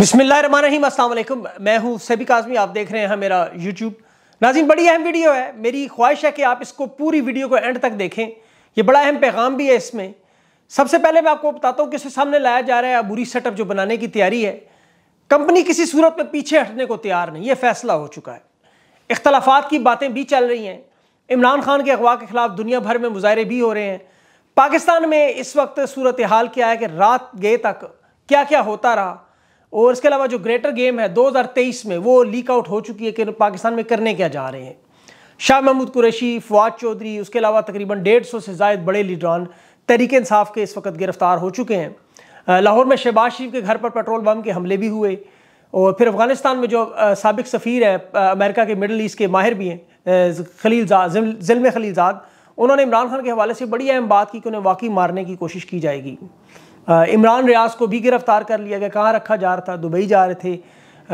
रही असलम मैं हूँ सभी काजमी आप देख रहे हैं मेरा यूट्यूब नाजिन बड़ी अहम वीडियो है मेरी ख्वाहिश है कि आप इसको पूरी वीडियो को एंड तक देखें ये बड़ा अहम पैगाम भी है इसमें सबसे पहले मैं आपको बताता हूँ किसे सामने लाया जा रहा है अबूरी सेटअप जो बनाने की तैयारी है कंपनी किसी सूरत में पीछे हटने को तैयार नहीं ये फैसला हो चुका है इख्तलाफात की बातें भी चल रही हैं इमरान खान के अगवा के ख़िलाफ़ दुनिया भर में मुजाहरे भी हो रहे हैं पाकिस्तान में इस वक्त सूरत हाल क्या है कि रात गए तक क्या क्या होता रहा और इसके अलावा जो ग्रेटर गेम है 2023 में वो लीक आउट हो चुकी है कि पाकिस्तान में करने क्या जा रहे हैं शाह महमूद कुरैशी फवाद चौधरी उसके अलावा तकरीबन डेढ़ सौ से जायद बड़े लीडरान तहरीक इंसाफ के इस वक्त गिरफ्तार हो चुके हैं लाहौर में शहबाज शरीफ के घर पर पेट्रोल बम के हमले भी हुए और फिर अफगानिस्तान में जो सबक सफ़ीर हैं अमेरिका के मिडल ईस्ट के माहिर भी हैं खलीलजाद ज़िल्म खलीलजाद उन्होंने इमरान खान के हवाले से बड़ी अहम बात की कि उन्हें वाकई मारने की कोशिश की जाएगी इमरान रियाज को भी गिरफ़्तार कर लिया गया कहाँ रखा जा रहा था दुबई जा रहे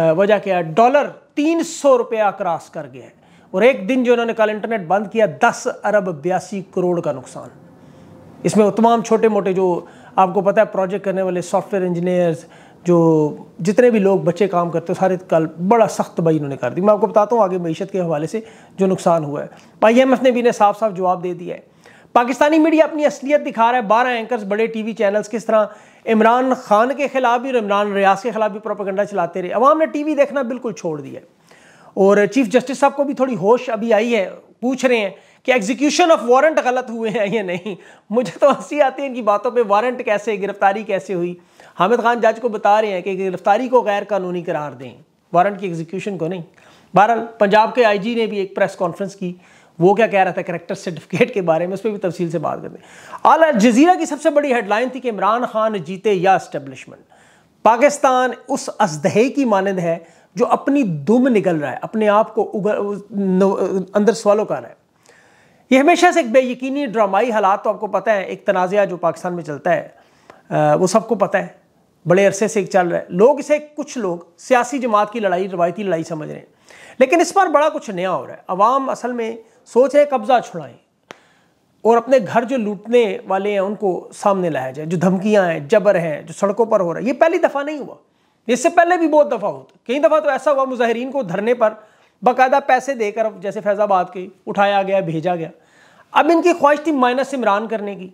थे वजह क्या है डॉलर तीन सौ रुपया क्रॉस कर गया है और एक दिन जो इन्होंने कल इंटरनेट बंद किया दस अरब बयासी करोड़ का नुकसान इसमें तमाम छोटे मोटे जो आपको पता है प्रोजेक्ट करने वाले सॉफ्टवेयर इंजीनियर्स जो जितने भी लोग बच्चे काम करते हैं सारे कल बड़ा सख्त भाई इन्होंने कर दी मैं आपको बताता हूँ आगे मीशत के हवाले से जो नुकसान हुआ है आई एम एफ ने भी इन्हें साफ साफ जवाब दे दिया है पाकिस्तानी मीडिया अपनी असलियत दिखा रहा है बारह एंकर्स बड़े टी वी चैनल्स किस तरह इमरान खान के खिलाफ भी और इमरान रियाज के खिलाफ भी प्रोपोगंडा चलाते रहे अवाम ने टी वी देखना बिल्कुल छोड़ दिया और चीफ जस्टिस साहब को भी थोड़ी होश अभी आई है पूछ रहे हैं कि एग्जीक्यूशन ऑफ वारंट गलत हुए हैं या नहीं मुझे तो हंसी आती है इनकी बातों पे वारंट कैसे गिरफ्तारी कैसे हुई हामिद खान जज को बता रहे हैं कि गिरफ्तारी को गैर कानूनी करार दें वारंट की एग्जीक्यूशन को नहीं बहरहाल पंजाब के आईजी ने भी एक प्रेस कॉन्फ्रेंस की वो क्या कह रहा था करेक्टर सर्टिफिकेट के बारे में उस पर भी तफसील से बात करते हैं अल जजीरा की सबसे बड़ी हेडलाइन थी कि इमरान खान जीते या इस्टेब्लिशमेंट पाकिस्तान उस असदहे की मानद है जो अपनी दुम निकल रहा है अपने आप को उगर अंदर सवालों कर रहा है ये हमेशा से एक बेयकनी ड्रामाई हालात तो आपको पता है एक तनाज़ा जो पाकिस्तान में चलता है वो सबको पता है बड़े अरसे से चल रहा है लोग इसे कुछ लोग सियासी जमात की लड़ाई रवायती लड़ाई समझ रहे हैं लेकिन इस पर बड़ा कुछ नया हो रहा है अवाम असल में सोचे कब्जा छुड़ाएं और अपने घर जो लूटने वाले हैं उनको सामने लाया जाए जो धमकियां हैं जबर हैं जो सड़कों पर हो रहा है ये पहली दफ़ा नहीं हुआ इससे पहले भी बहुत दफ़ा होता कई दफ़ा तो ऐसा हुआ मुजाहरीन को धरने पर बाकायदा पैसे देकर जैसे फैज़ाबाद के उठाया गया भेजा गया अब इनकी ख्वाहिश थी माइनस इमरान करने की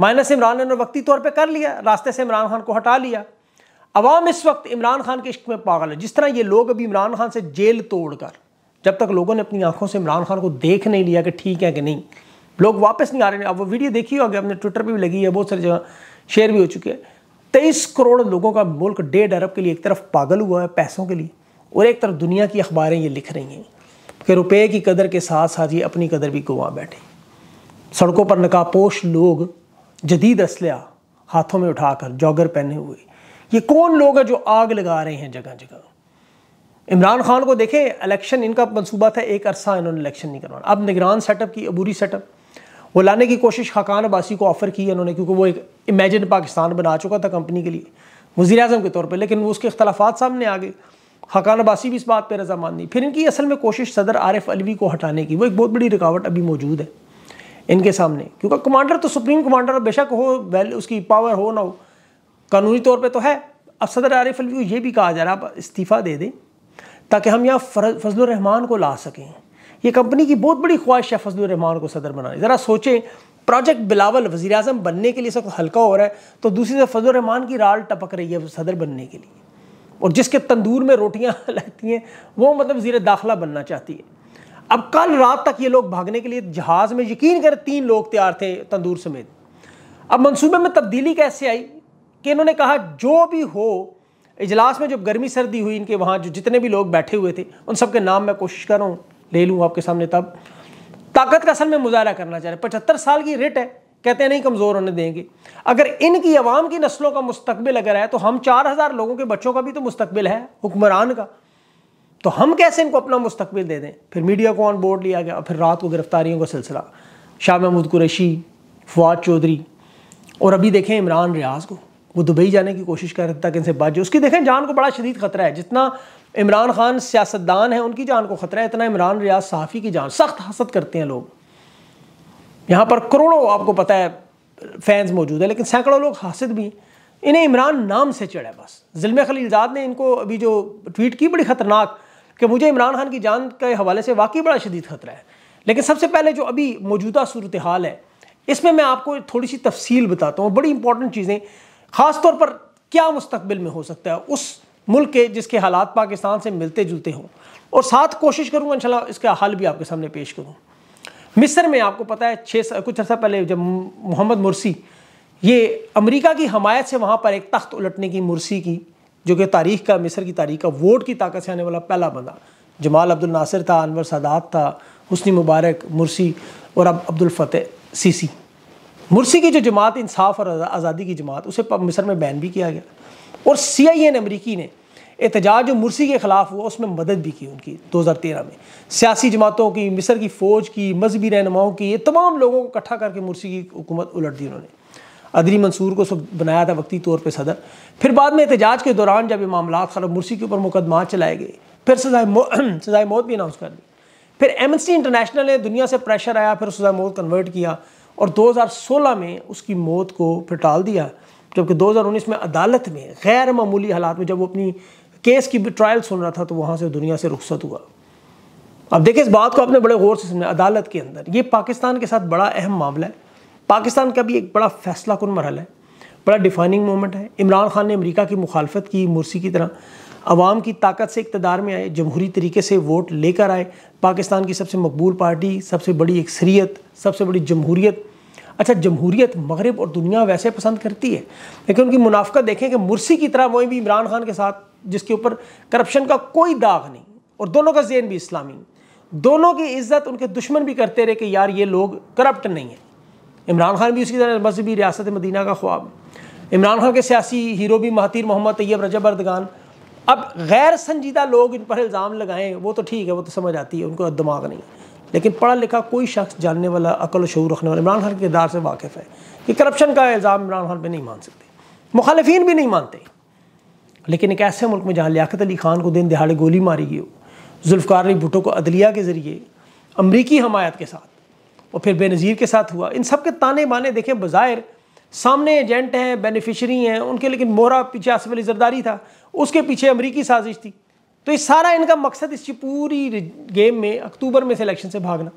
माइनस इमरान ने वक्ती तौर पर कर लिया रास्ते से इमरान खान को हटा लिया अवाम इस वक्त इमरान खान के इश्क में पागल है जिस तरह ये लोग अभी इमरान खान से जेल तोड़कर जब तक लोगों ने अपनी आंखों से इमरान खान को देख नहीं लिया कि ठीक है कि नहीं लोग वापस नहीं आ रहे अब वो वीडियो देखी होगी अपने ट्विटर पर भी लगी है बहुत सारी जगह शेयर भी हो चुके हैं तेईस करोड़ लोगों का मुल्क डेढ़ अरब के लिए एक तरफ पागल हुआ है पैसों के लिए और एक तरफ दुनिया की अखबारें ये लिख रही हैं कि रुपए की कदर के साथ साथ ये अपनी कदर भी गुआ बैठे सड़कों पर नकापोश लोग जदीद असलिया हाथों में उठाकर जॉगर पहने हुए ये कौन लोग हैं जो आग लगा रहे हैं जगह जगह इमरान खान को देखें इलेक्शन इनका मनसूबा था एक अरसा इन्होंने इलेक्शन नहीं करवाना अब निगरान सेटअप की अबूरी सेटअप वो लाने की कोशिश खाकान अबासी को ऑफ़र की इन्होंने क्योंकि वो एक इमेजिन पाकिस्तान बना चुका था कंपनी के लिए वज़ी अजम के तौर पर लेकिन वो उसके अख्तलाफा सामने आ गए खाकान अबासी भी इस बात पर रजामान नहीं फिर इनकी असल में कोशिश सदर आरिफ अलवी को हटाने की वो एक बहुत बड़ी रुकावट अभी मौजूद है इनके सामने क्योंकि कमांडर तो सुप्रीम कमांडर बेशक हो वैल उसकी पावर हो ना हो कानूनी तौर पर तो है अब सदर आरिफ अलवी को ये भी कहा जा रहा है आप इस्तीफ़ा दे दें ताकि हम यहाँ फजल रहमान को ला सकें ये कंपनी की बहुत बड़ी ख्वाहिश है फजल रहमान को सदर बनाने ज़रा सोचें प्रोजेक्ट बिलावल वजी अजम बनने के लिए सब हल्का हो रहा है तो दूसरी तरफ फजल रहमान की राल टपक रही है सदर बनने के लिए और जिसके तंदूर में रोटियाँ लगती हैं वो मतलब वजीर दाखिला बनना चाहती है अब कल रात तक ये लोग भागने के लिए जहाज़ में यकीन कर तीन लोग तैयार थे तंदूर समेत अब मंसूबे में तब्दीली कैसे आई कि इन्होंने कहा जो भी हो इजलास में जब गर्मी सर्दी हुई इनके वहाँ जो जितने भी लोग बैठे हुए थे उन सब के नाम मैं कोशिश कर रहा हूँ ले लूँ आपके सामने तब ताकत का असल में मुजाहरा करना चाह रहे पचहत्तर साल की रेट है कहते हैं नहीं कमज़ोर होने देंगे अगर इनकी अवाम की नस्लों का मुस्तबिल अगर है तो हम चार हज़ार लोगों के बच्चों का भी तो मुस्तबिल है हुक्मरान का तो हम कैसे इनको अपना मुस्तबिल दे दें फिर मीडिया को ऑन बोर्ड लिया गया फिर रात को गिरफ्तारियों का सिलसिला शाह महमूद कुरैशी फवाद चौधरी और अभी देखें इमरान रियाज को वो दुबई जाने की कोशिश कर रहे थे ताकि इनसे बात जो उसकी देखें जान को बड़ा शदीद खतरा है जितना इमरान खान सियासतदान है उनकी जान को खतरा है इतना इमरान रियाज साफ़ी की जान सख्त हसद करते हैं लोग यहाँ पर करोड़ों आपको पता है फैंस मौजूद है लेकिन सैकड़ों लोग हासिल भी हैं इन्हें इमरान नाम से चढ़ा बस जिलम खलीलजाद ने इनको अभी जो ट्वीट की बड़ी ख़तरनाक कि मुझे इमरान खान की जान के हवाले से वाकई बड़ा शदीद ख़तरा है लेकिन सबसे पहले जो अभी मौजूदा सूरत हाल है इसमें मैं आपको थोड़ी सी तफसील बताता हूँ बड़ी इंपॉर्टेंट चीज़ें ख़ास तौर पर क्या मुस्तबिल में हो सकता है उस मुल्क के जिसके हालात पाकिस्तान से मिलते जुलते हों और साथ कोशिश करूँगा शाला इसका हल भी आपके सामने पेश करूँ मिस्र में आपको पता है छः कुछ अर्सा पहले जब मोहम्मद मुरसी ये अमरीका की हमायत से वहाँ पर एक तख्त उलटने की मुरसी की जो कि तारीख का मिस्र की तारीख का वोट की ताकत से आने वाला पहला बंदा जमाल अब्दुल नासिर था अनवर सादात था हुसनी मुबारक मुरसी और अब अब्दुल फतेह सीसी मुर्सी की जो जमात इंसाफ और आज़ादी की जमात उसे मिस्र में बैन भी किया गया और सी आई एन अमरीकी ने एहतजाज जो मुर्सी के ख़िलाफ़ हुआ उसमें मदद भी की उनकी 2013 में सियासी जमातों की मिस्र की फ़ौज की मजहबी रहनुमाओं की ये तमाम लोगों को इकट्ठा करके मुर्सी की हुकूमत उलट दी उन्होंने अदरी मंसूर को सब बनाया था वक्ती तौर पर सदर फिर बाद में एहतजाज के दौरान जब ये मामला खराब मुर्सी के ऊपर मुकदमा चलाए गए फिर सजाए सजाए मौत भी अनाउंस कर दी फिर एमनेस्टी इंटरनेशनल ने दुनिया से प्रेशर आया फिर सजाए मौत कन्वर्ट किया और 2016 में उसकी मौत को फिर टाल दिया जबकि 2019 में अदालत में गैर मामूली हालात में जब वो अपनी केस की ट्रायल सुन रहा था तो वहाँ से दुनिया से रुखसत हुआ अब देखिए इस बात को आपने बड़े गौर से सुना अदालत के अंदर ये पाकिस्तान के साथ बड़ा अहम मामला है पाकिस्तान का भी एक बड़ा फैसला कन मरल है बड़ा डिफाइनिंग मोमेंट है इमरान खान ने अमरीका की मुखालफत की मुर्सी की तरह अवाम की ताकत से इकतदार में आए जमहूरी तरीके से वोट लेकर आए पाकिस्तान की सबसे मकबूल पार्टी सबसे बड़ी अक्सरीत सबसे बड़ी जमहूरीत अच्छा जमहूरियत मगरब और दुनिया वैसे पसंद करती है लेकिन उनकी मुनाफ़ा देखें कि मुर्सी की तरह वहीं भी इमरान खान के साथ जिसके ऊपर करप्शन का कोई दाग नहीं और दोनों का जेन भी इस्लामी दोनों की इज्जत उनके दुश्मन भी करते रहे कि यार ये लोग करप्ट नहीं है इमरान खान भी उसकी तरह मजहबी रियासत मदीना का ख्वाब इमरान खान के सियासी हीरो भी Mahathir Mohamad Tayyip Recep Erdogan अब गैर संजीदा लोग इन पर इल्ज़ाम लगाएं वो तो ठीक है वो तो समझ आती है उनको दिमाग नहीं है लेकिन पढ़ा लिखा कोई शख्स जानने वाला अकल शूर रखने वाला इमरान खान के किरदार से वाकिफ़ है कि करप्शन का इल्ज़ाम इमरान खान पर नहीं मान सकते मुखालफन भी नहीं मानते लेकिन एक ऐसे मुल्क में जहाँ लियाकत अली खान को दिन दिहाड़े गोली मारी गई हो जुल्फ़ार अली भुटो को अदलिया के ज़रिए अमरीकी हमायत के साथ और फिर बेनज़ीर के साथ हुआ इन सब के ताने बाने देखें बज़ाहिर सामने एजेंट हैं बेनिफिशरी हैं उनके लेकिन मोहरा पीछे आसफ़ अली जरदारी था उसके पीछे अमरीकी साजिश थी तो ये सारा इनका मकसद इस पूरी गेम में अक्टूबर में से इलेक्शन से भागना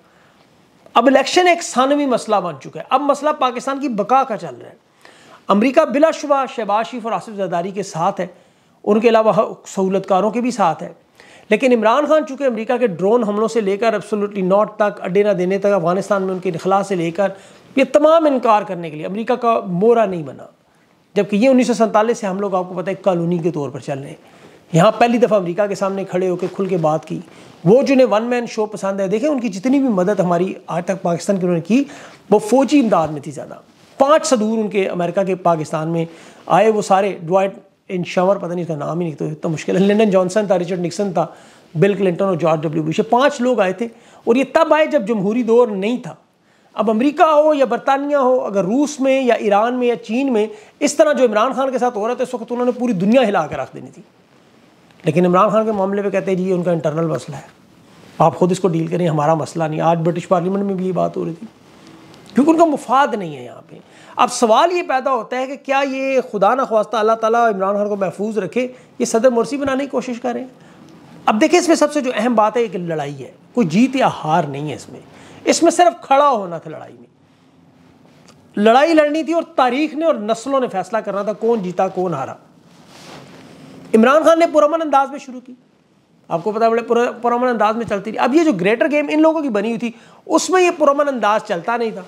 अब इलेक्शन एक सानवी मसला बन चुका है अब मसला पाकिस्तान की बका का चल रहा है अमरीका बिलाशुबा शहबाज शरीफ और आसिफ जदारी के साथ है उनके अलावा सहूलतकारों के भी साथ है लेकिन इमरान खान चूँकि अमरीका के ड्रोन हमलों से लेकर एब्सोल्युटली नॉट तक अड्डे ना देने तक अफगानिस्तान में उनके इखला से लेकर ये तमाम इनकार करने के लिए अमरीका का मोरा नहीं बना जबकि ये उन्नीस सौ से हम लोग आपको पता है कॉलोनी के तौर पर चल रहे हैं यहाँ पहली दफ़ा अमेरिका के सामने खड़े होकर खुल के बात की वो जिन्हें वन मैन शो पसंद है देखें उनकी जितनी भी मदद हमारी आज तक पाकिस्तान की उन्होंने की वो फौजी इमदाद में थी ज़्यादा पाँच सदूर उनके अमेरिका के पाकिस्तान में आए वो सारे डॉइट इन शवर पता नहीं उसका नाम ही नहीं तो इतना मुश्किल है लिंडन जॉनसन था रिचर्ड निक्सन था बिल क्लिंटन और जॉर्ज डब्ल्यू बुश पाँच लोग आए थे और ये तब आए जब जमहूरी दौर नहीं था अब अमेरिका हो या बरतानिया हो अगर रूस में या ईरान में या चीन में इस तरह जो इमरान खान के साथ हो रहा था इस वक्त उन्होंने पूरी दुनिया हिला कर रख देनी थी लेकिन इमरान खान के मामले पर कहते हैं जी उनका इंटरनल मसला है आप खुद इसको डील करें हमारा मसला नहीं आज ब्रिटिश पार्लियामेंट में भी ये बात हो रही थी क्योंकि उनका मुफाद नहीं है यहाँ पे अब सवाल ये पैदा होता है कि क्या ये खुदा न खास्ता अल्लाह ताला इमरान खान को महफूज रखे ये सदर मुर्सी बनाने की कोशिश करें अब देखिए इसमें सबसे जो अहम बात है एक लड़ाई है कोई जीत या हार नहीं है इसमें इसमें सिर्फ खड़ा होना था लड़ाई में लड़ाई लड़नी थी और तारीख ने और नस्लों ने फैसला करना था कौन जीता कौन हारा इमरान खान ने पुरमन अंदाज में शुरू की आपको पता बड़े पुरमन अंदाज में चलती रही अब ये जो ग्रेटर गेम इन लोगों की बनी हुई थी उसमें ये पुरमन अंदाज चलता नहीं था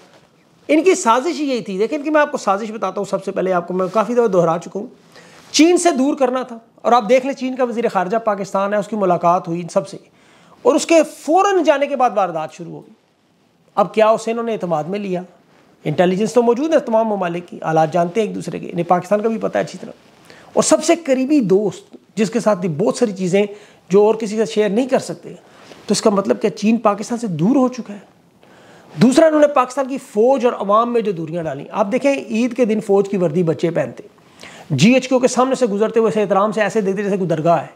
इनकी साजिश यही थी देखिए इनकी मैं आपको साजिश बताता हूँ सबसे पहले आपको मैं काफ़ी दफ़ा दोहरा चुका हूँ चीन से दूर करना था और आप देख लें चीन का वजीर खारजा पाकिस्तान है उसकी मुलाकात हुई इन सबसे और उसके फ़ौर जाने के बाद वारदात शुरू हो गई अब क्या उसे इन्होंने अतमाद में लिया इंटेलिजेंस तो मौजूद है तमाम ममालिक की आलात जानते हैं एक दूसरे के इन्हें पाकिस्तान का भी पता है अच्छी तरह और सबसे करीबी दोस्त जिसके साथ भी बहुत सारी चीज़ें जो और किसी से शेयर नहीं कर सकते तो इसका मतलब क्या चीन पाकिस्तान से दूर हो चुका है दूसरा इन्होंने पाकिस्तान की फ़ौज और अवाम में जो दूरियाँ डाली आप देखें ईद के दिन फ़ौज की वर्दी बच्चे पहनते जी एच क्यू के सामने से गुजरते हुए एहतराम से ऐसे देखते जैसे कोई दरगाह है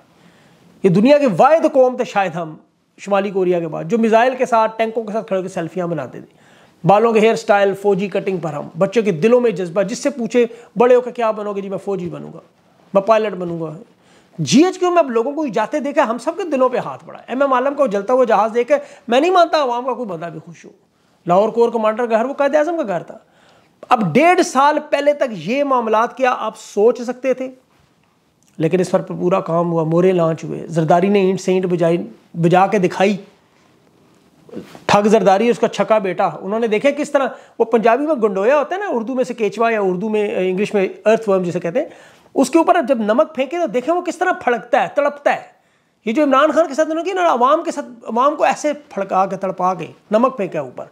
ये दुनिया के वायद कौम थे शायद हम शुमाली कोरिया के बाद जो मिज़ाइल के साथ टैंकों के साथ खड़े होकर सेल्फियाँ बनाते थे बालों के हेयर स्टाइल फौजी कटिंग पर हम बच्चों के दिलों में जज्बा जिससे पूछे बड़े होकर क्या बनोगे जी मैं फौजी बनूंगा मैं पायलट बनूंगा जीएचक्यू में अब लोगों को जाते देखा हम सबके दिलों पे हाथ पड़ा एम एम आलम को जलता हुआ जहाज देखे मैं नहीं मानता आवाम का कोई बंदा भी खुश हो लाहौर कोर कमांडर का घर वो कैद आजम का घर था अब डेढ़ साल पहले तक ये मामला क्या आप सोच सकते थे लेकिन इस पर पूरा काम हुआ मोरे लॉन्च हुए जरदारी ने ईंट से ईंट बजाई बजा के दिखाई ठग जरदारी उसका छका बेटा उन्होंने देखे किस तरह वो पंजाबी में गुंडोया होता है ना उर्दू में से केचवा या उर्दू में इंग्लिश में अर्थ वर्म जिसे कहते हैं उसके ऊपर जब नमक फेंके तो देखें वो किस तरह फड़कता है तड़पता है ये जो इमरान खान के साथ उन्होंने ना आवाम के साथ अवाम को ऐसे फड़का के तड़पा के नमक फेंका ऊपर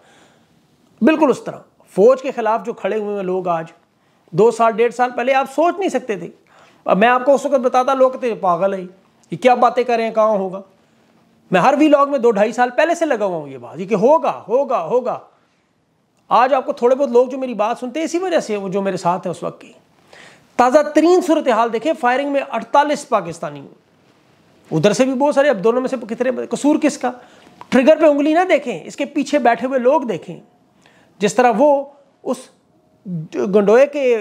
बिल्कुल उस तरह फौज के खिलाफ जो खड़े हुए हैं लोग आज दो साल डेढ़ साल पहले आप सोच नहीं सकते थे अब मैं आपको उस वक्त बताता लोग कहते पागल है ये क्या बातें कर रहे हैं कहाँ होगा मैं हर वी लॉग में दो ढाई साल पहले से लगा हुआ हूँ ये बात ये कि होगा होगा होगा आज आपको थोड़े बहुत लोग जो मेरी बात सुनते हैं इसी वजह से वो जो मेरे साथ हैं उस वक्त की ताज़ा तरीन सूरत हाल देखें फायरिंग में अड़तालीस पाकिस्तानी उधर से भी बहुत सारे अब दोनों में से कितने कसूर किसका ट्रिगर पे उंगली ना देखें इसके पीछे बैठे हुए लोग देखें जिस तरह वो उस गंडोए के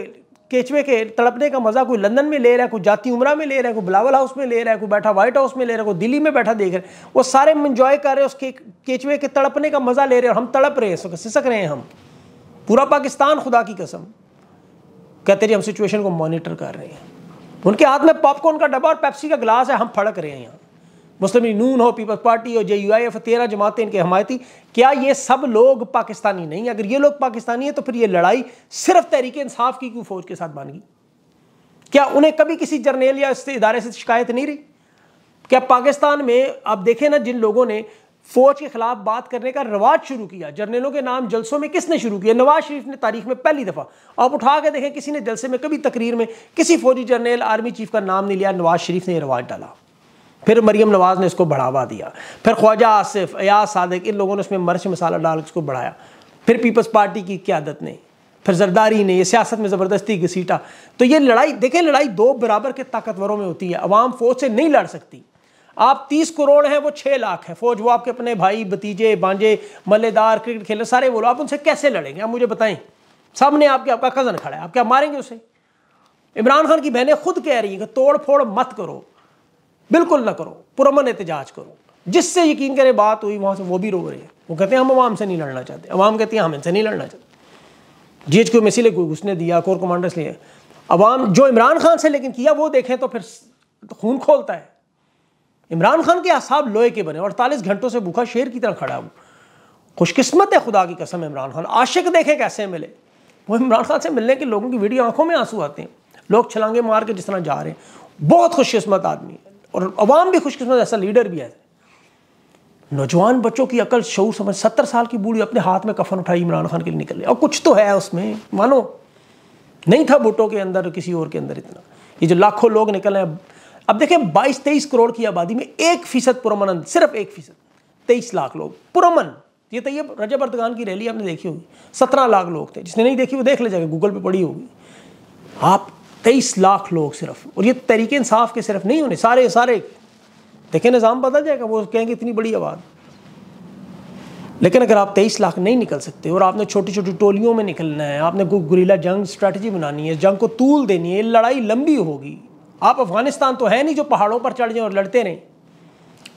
केचवे के तड़पने का मज़ा कोई लंदन में ले रहा है कोई जाती उमरा में ले रहा है कोई बिलावल हाउस में ले रहा है कोई बैठा व्हाइट हाउस में ले रहा है कोई दिल्ली में बैठा देख रहे हैं वो सारे इंजॉय कर रहे हैं उसके केचवे के तड़पने का मज़ा ले रहे हैं हम तड़प रहे हैं सिसक रहे हैं हम पूरा पाकिस्तान खुदा की कसम कहते जी हम सिचुएशन को मॉनिटर कर रहे हैं उनके हाथ में पॉपकॉर्न का डब्बा और पेप्सी का गिलास है हम फड़क रहे हैं यहाँ मुस्लिम नून हो पीपल्स पार्टी हो जे यू आई एफ तेरह जमातें इनके हमायती क्या ये सब लोग पाकिस्तानी नहीं अगर ये लोग पाकिस्तानी हैं तो फिर ये लड़ाई सिर्फ तहरीक इंसाफ की क्यों फौज के साथ गई क्या उन्हें कभी किसी जर्नेल या इस इदारे से शिकायत नहीं रही क्या पाकिस्तान में आप देखें ना जिन लोगों ने फौज के खिलाफ बात करने का रवाज शुरू किया जर्नलों के नाम जलसों में किसने शुरू किया नवाज शरीफ ने तारीख में पहली दफ़ा आप उठा के देखें किसी ने जलसे में कभी तकरीर में किसी फौजी जर्नल आर्मी चीफ का नाम नहीं लिया नवाज शरीफ ने यह रवाज डाला फिर मरीम नवाज़ ने इसको बढ़ावा दिया फिर ख्वाजा आसिफ अयाज सादक इन लोगों ने उसमें मर्च मसाला डाल इसको बढ़ाया फिर पीपल्स पार्टी की क्यादत ने फिर जरदारी ने यह सियासत में ज़बरदस्ती घसीटा तो ये लड़ाई देखें लड़ाई दो बराबर के ताकतवरों में होती है अवाम फौज से नहीं लड़ सकती आप तीस करोड़ हैं वो छः लाख है फौज वो आपके अपने भाई भतीजे बांझे मल्लेदार क्रिकेट खेले सारे बोलो आप उनसे कैसे लड़ेंगे आप मुझे बताएं सामने आपके आपका कज़न खड़ा है आप क्या मारेंगे उसे इमरान खान की बहनें खुद कह रही हैं कि तोड़ फोड़ मत करो बिल्कुल ना करो पुरमन एहतजाज करो जिससे यकीन करें बात हुई वहाँ से वो भी रो रहे हैं वो कहते हैं हम अवाम से नहीं लड़ना चाहते अवाम कहती है हम इनसे नहीं लड़ना चाहते जी एच क्यू में इसीलिए उसने दिया कोर कमांडर लिए अवाम जो इमरान खान से लेकिन किया वो देखें तो फिर खून खोलता है इमरान खान के असाब लोहे के बने अड़तालीस घंटों से भूखा शेर की तरह खड़ा हूँ खुशकिस्मत है खुदा की कसम इमरान खान आशिक देखें कैसे मिले वो इमरान खान से मिलने के लोगों की वीडियो आंखों में आंसू आते हैं लोग छलांगे मार के जिस तरह जा रहे हैं बहुत खुशकिस्मत आदमी है और अवाम भी खुशकिस्मत ऐसा लीडर भी है नौजवान बच्चों की अकल शूर समझ सत्तर साल की बूढ़ी अपने हाथ में कफन उठाई इमरान खान के लिए निकल और कुछ तो है उसमें मानो नहीं था बूटों के अंदर किसी और के अंदर इतना ये जो लाखों लोग निकल रहे हैं अब देखें बाईस तेईस करोड़ की आबादी में एक फीसद पुरमनंद सिर्फ एक फीसद तेईस लाख लोग पुरमन ये तो ये रजा बर्दगान की रैली आपने देखी होगी सत्रह लाख लोग थे जिसने नहीं देखी वो देख ले जाएगा गूगल पे पड़ी होगी आप तेईस लाख लोग सिर्फ और ये तरीके इंसाफ के सिर्फ नहीं होने सारे सारे देखें निज़ाम बदल जाएगा वो कहेंगे इतनी बड़ी आवाज़ लेकिन अगर आप तेईस लाख नहीं निकल सकते और आपने छोटी छोटी टोलियों में निकलना है आपने गुरीला जंग स्ट्रैटेजी बनानी है जंग को तूल देनी है लड़ाई लंबी होगी आप अफगानिस्तान तो है नहीं जो पहाड़ों पर चढ़ जाए और लड़ते रहें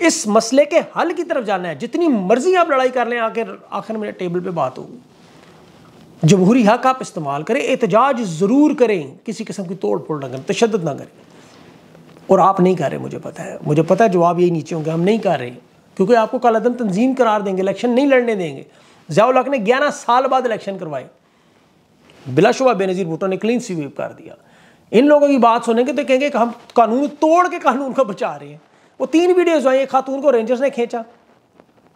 इस मसले के हल की तरफ जाना है जितनी मर्जी आप लड़ाई कर लें आखिर आखिर मेरे टेबल पे बात होगी जमहूरी हक आप इस्तेमाल करें एहतजाज ज़रूर करें किसी किस्म की तोड़ फोड़ ना करें तशद ना करें और आप नहीं कर रहे मुझे पता है मुझे पता है जवाब यही नीचे होंगे हम नहीं कर रहे क्योंकि आपको कल अदम तंजीम करार देंगे इलेक्शन नहीं लड़ने देंगे जियाउल हक ने ग्यारह साल बाद इलेक्शन करवाए बिलाशुबा बेनज़ीर भुटो ने क्लीन स्वीप कर दिया इन लोगों की बात सुनेंगे तो कहेंगे कि हम कानून तोड़ के कानून को बचा रहे हैं वो तीन वीडियोज आई एक खातून को रेंजर्स ने खींचा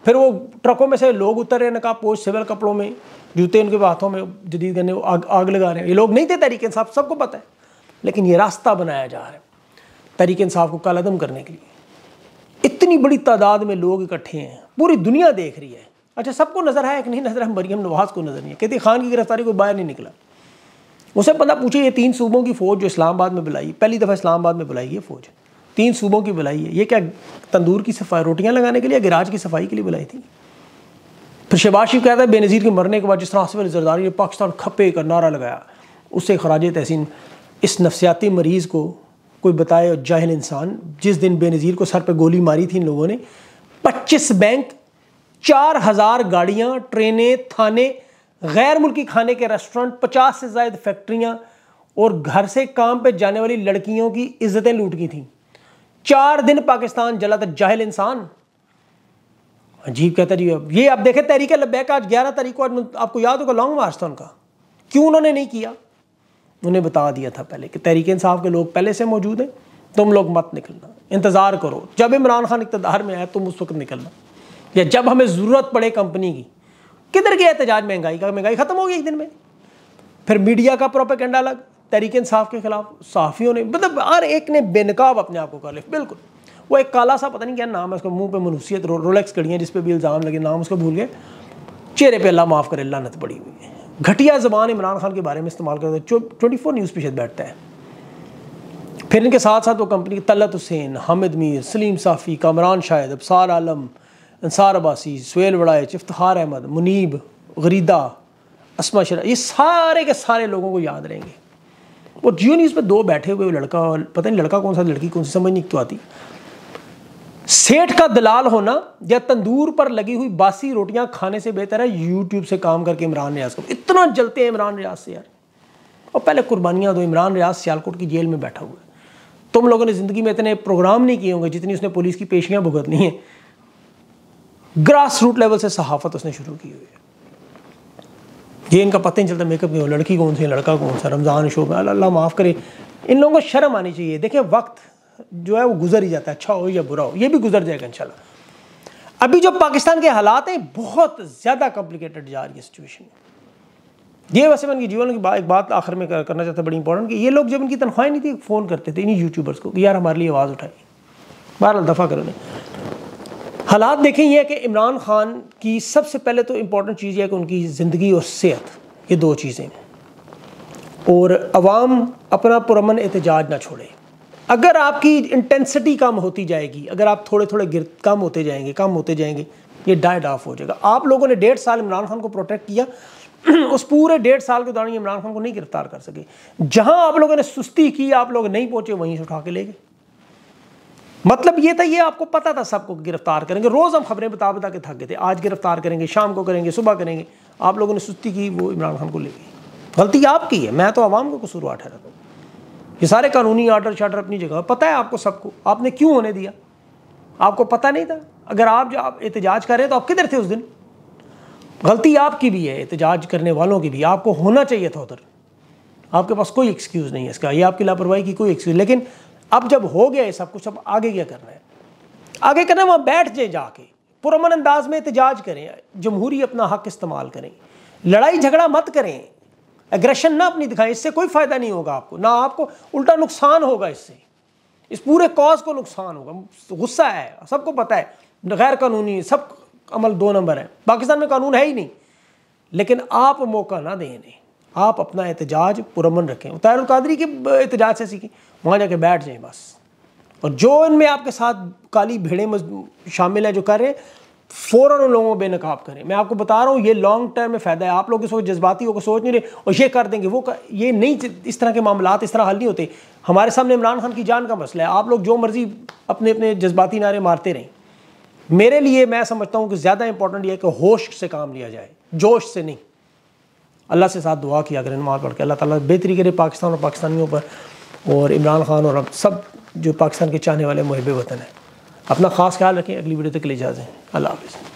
फिर वो ट्रकों में से लोग उतर रहे नकाब पोस्ट सिविल कपड़ों में जूते उनके हाथों में जदीद गन्ने आग आग लगा रहे हैं ये लोग नहीं थे तरीके इंसाफ सबको पता है लेकिन ये रास्ता बनाया जा रहा है तरीके इंसाफ को कलदम करने के लिए इतनी बड़ी तादाद में लोग इकट्ठे हैं पूरी दुनिया देख रही है अच्छा सबको नजर आया कि नहीं नजर है मरियम नवाज को नजर नहीं है कहती खान की गिरफ्तारी को बाहर नहीं निकला उसे बंदा पूछे ये तीन सूबों की फ़ौज जो इस्लामाबाद में बुलाई पहली दफ़ा इस्लामाबाद में बुलाई है फ़ौज तीन सूबों की बुलाई है ये क्या तंदूर की सफाई रोटियाँ लगाने के लिए गिराज की सफाई के लिए बुलाई थी फिर शहबाज शिव कहता है बेनज़ीर के मरने के बाद जिस तरह आसफ जरदारी ने पाकिस्तान खपे का नारा लगाया उससे खराज तहसीन इस नफसियाती मरीज़ को कोई बताए और जाहिल इंसान जिस दिन बेनज़ीर को सर पर गोली मारी थी इन लोगों ने पच्चीस बैंक चार हज़ार गाड़ियाँ ट्रेनें थाने गैर मुल्की खाने के रेस्टोरेंट पचास से जायद फैक्ट्रियाँ और घर से काम पे जाने वाली लड़कियों की इज्जतें लूट की थी चार दिन पाकिस्तान जला था जाहिल इंसान अजीब कहता जी अब ये आप देखें तहरीक लबैक आज ग्यारह तारीख को आपको याद होगा लॉन्ग मार्च था उनका क्यों उन्होंने नहीं किया उन्हें बता दिया था पहले कि तहरीक इंसाफ के लोग पहले से मौजूद हैं तुम लोग मत निकलना इंतज़ार करो जब इमरान खान इकतदार में आए तुम उस वक्त निकलना या जब हमें ज़रूरत पड़े कंपनी की किधर गया एहतजाज महंगाई का महंगाई ख़त्म हो गई एक दिन में फिर मीडिया का प्रोपेकेंडा अलग तरीके इंसाफ के खिलाफ साफ़ियों ने मतलब हर एक ने बेनकाब अपने आप को कर लिया बिल्कुल वो एक काला सा पता नहीं क्या नाम है उसका मुंह पे मनुसियत रो, रोलेक्स कड़ियाँ जिस पे भी इल्ज़ाम लगे नाम उसको भूल गए चेहरे पे अल्लाह माफ़ करे लानत पड़ी हुई है घटिया जबान इमरान खान के बारे में इस्तेमाल करते हैं ट्वेंटी फोर न्यूज़ पीछे बैठता है फिर इनके साथ साथ वो कंपनी तलत हुसैन हामिद मीर सलीम साफ़ी कामरान शाहिद अबसार आलम अंसार अबासी सुल वड़ाए इफ्तार अहमद मुनीब गरीदा असमा शरा ये सारे के सारे लोगों को याद रहेंगे वो जियो न्यूज़ पर दो बैठे हुए लड़का और पता नहीं लड़का कौन सा लड़की कौन सी समझ नहीं क्यों आती सेठ का दलाल होना या तंदूर पर लगी हुई बासी रोटियां खाने से बेहतर है यूट्यूब से काम करके इमरान रियाज को इतना जलते हैं इमरान रियाज से यार और पहले कुर्बानियां दो इमरान रियाज सियालकोट की जेल में बैठा हुआ है तुम लोगों ने ज़िंदगी में इतने प्रोग्राम नहीं किए होंगे जितनी उसने पुलिस की पेशियाँ भुगतनी है ग्रास रूट लेवल से सहाफत उसने शुरू की हुई है ये इनका पता नहीं चलता मेकअप हो लड़की कौन सी लड़का कौन सा रमज़ान शो में अल्लाह माफ़ करे इन लोगों को शर्म आनी चाहिए देखिए वक्त जो है वो गुजर ही जाता है अच्छा हो या बुरा हो ये भी गुजर जाएगा इंशाल्लाह अभी जो पाकिस्तान के हालात हैं बहुत ज़्यादा कॉम्प्लिकेटेड जा रही है सिचुएशन में ये वैसे मैं इनकी जीवन की बा, एक बात आखिर में कर, करना चाहता बड़ी इंपॉर्टेंट कि ये लोग जब इनकी तनख्वाही नहीं थी फ़ोन करते थे इन्हीं यूट्यूबर्स को कि यार हमारे लिए आवाज़ उठाई बहरहाल दफ़ा करो नहीं हालात देखें यह कि इमरान खान की सबसे पहले तो इम्पोर्टेंट चीज़ यह कि उनकी ज़िंदगी और सेहत ये दो चीज़ें हैं और आवाम अपना पुरमन एहतजाज ना छोड़े अगर आपकी इंटेंसिटी कम होती जाएगी अगर आप थोड़े थोड़े गिर कम होते जाएंगे कम होते जाएंगे ये डाइड ऑफ हो जाएगा आप लोगों ने डेढ़ साल इमरान खान को प्रोटेक्ट किया उस पूरे डेढ़ साल के दौरान इमरान खान को नहीं गिरफ्तार कर सके जहां आप लोगों ने सुस्ती की आप लोग नहीं पहुंचे वहीं से उठा के ले गए मतलब ये था ये आपको पता था सबको गिरफ्तार करेंगे रोज़ हम खबरें बता बता के थक गए थे आज गिरफ्तार करेंगे शाम को करेंगे सुबह करेंगे आप लोगों ने सुस्ती की वो इमरान खान को ले गई गलती आपकी है मैं तो आवाम को कसूरवा ठहरा ये सारे कानूनी आर्डर शार्डर अपनी जगह पता है आपको सबको आपने क्यों होने दिया आपको पता नहीं था अगर आप जो आप एहतजाज करें तो आप किधर थे उस दिन गलती आपकी भी है एहतजाज करने वालों की भी आपको होना चाहिए था उधर आपके पास कोई एक्सक्यूज़ नहीं है इसका ये आपकी लापरवाही की कोई एक्सक्यूज़ लेकिन अब जब हो गया ये सब कुछ अब आगे क्या करना है आगे करना वहाँ बैठ जाए जाके पुरमन अंदाज में एहतजाज करें जमहूरी अपना हक इस्तेमाल करें लड़ाई झगड़ा मत करें एग्रेशन ना अपनी दिखाएं इससे कोई फ़ायदा नहीं होगा आपको ना आपको उल्टा नुकसान होगा इससे इस पूरे कॉज को नुकसान होगा गुस्सा है सबको पता है गैर कानूनी सब अमल दो नंबर है पाकिस्तान में कानून है ही नहीं लेकिन आप मौका ना दें इन्हें आप अपना एहतजाज पुरमन रखें तायर कादरी के एहतजाज से सीखें वहाँ जाके बैठ जाएं बस और जो इनमें आपके साथ काली भेड़े शामिल हैं जो कर रहे हैं फ़ौर उन लोगों को बेनकाब करें मैं आपको बता रहा हूँ ये लॉन्ग टर्म में फ़ायदा है आप लोग इसको जज्बाती होकर सोच नहीं रहे और ये कर देंगे वो कर, ये नहीं इस तरह के मामला इस तरह हल नहीं होते हमारे सामने इमरान खान की जान का मसला है आप लोग जो मर्ज़ी अपने अपने जज्बाती नारे मारते रहें मेरे लिए मैं समझता हूँ कि ज़्यादा इंपॉर्टेंट यह है कि होश से काम लिया जाए जोश से नहीं अल्लाह से साथ दुआ किया करें नमाज पढ़ के अल्लाह ताला बेहतरी करे पाकिस्तान और पाकिस्तानियों पर और इमरान खान और अब सब जो पाकिस्तान के चाहने वाले मुहब वतन हैं अपना ख़ास ख्याल रखें अगली वीडियो तक ले जाए अल्लाह हाफ़